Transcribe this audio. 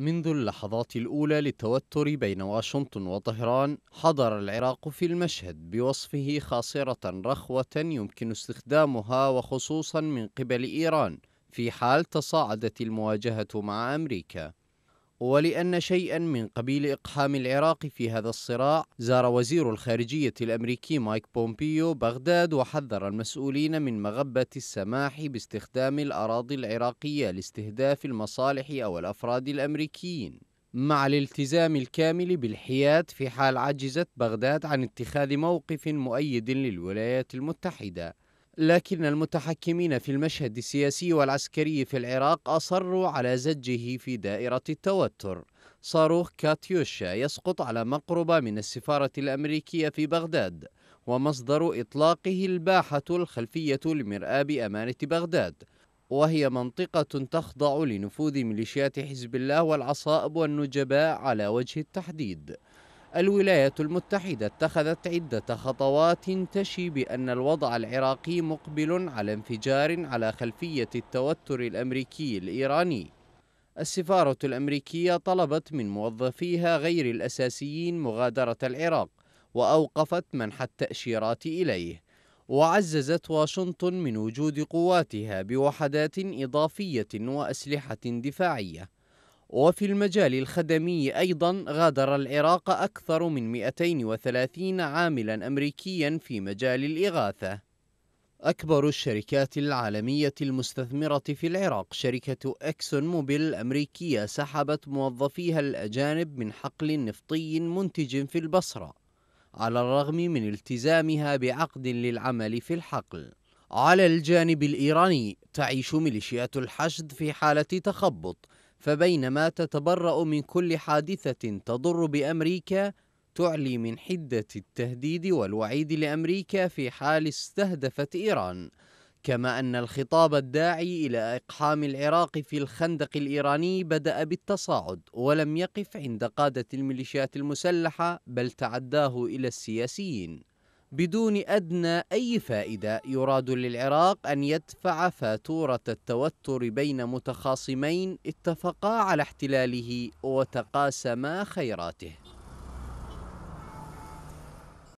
منذ اللحظات الأولى للتوتر بين واشنطن وطهران حضر العراق في المشهد بوصفه خاصرة رخوة يمكن استخدامها وخصوصا من قبل إيران في حال تصاعدت المواجهة مع أمريكا ولأن شيئا من قبيل إقحام العراق في هذا الصراع زار وزير الخارجية الأمريكي مايك بومبيو بغداد وحذر المسؤولين من مغبة السماح باستخدام الأراضي العراقية لاستهداف المصالح أو الأفراد الأمريكيين مع الالتزام الكامل بالحياد في حال عجزت بغداد عن اتخاذ موقف مؤيد للولايات المتحدة لكن المتحكمين في المشهد السياسي والعسكري في العراق أصروا على زجه في دائرة التوتر صاروخ كاتيوشا يسقط على مقربة من السفارة الأمريكية في بغداد ومصدر إطلاقه الباحة الخلفية لمرآب أمانة بغداد وهي منطقة تخضع لنفوذ ميليشيات حزب الله والعصائب والنجباء على وجه التحديد الولايات المتحدة اتخذت عدة خطوات تشي بأن الوضع العراقي مقبل على انفجار على خلفية التوتر الأمريكي الإيراني. السفارة الأمريكية طلبت من موظفيها غير الأساسيين مغادرة العراق وأوقفت منح التأشيرات إليه. وعززت واشنطن من وجود قواتها بوحدات إضافية وأسلحة دفاعية. وفي المجال الخدمي أيضا غادر العراق أكثر من 230 عاملا أمريكيا في مجال الإغاثة أكبر الشركات العالمية المستثمرة في العراق شركة إكسون موبيل الأمريكية سحبت موظفيها الأجانب من حقل نفطي منتج في البصرة على الرغم من التزامها بعقد للعمل في الحقل على الجانب الإيراني تعيش ميليشيات الحشد في حالة تخبط فبينما تتبرأ من كل حادثة تضر بأمريكا تعلي من حدة التهديد والوعيد لأمريكا في حال استهدفت إيران كما أن الخطاب الداعي إلى إقحام العراق في الخندق الإيراني بدأ بالتصاعد ولم يقف عند قادة الميليشيات المسلحة بل تعداه إلى السياسيين بدون أدنى أي فائدة يراد للعراق أن يدفع فاتورة التوتر بين متخاصمين اتفقا على احتلاله وتقاسما خيراته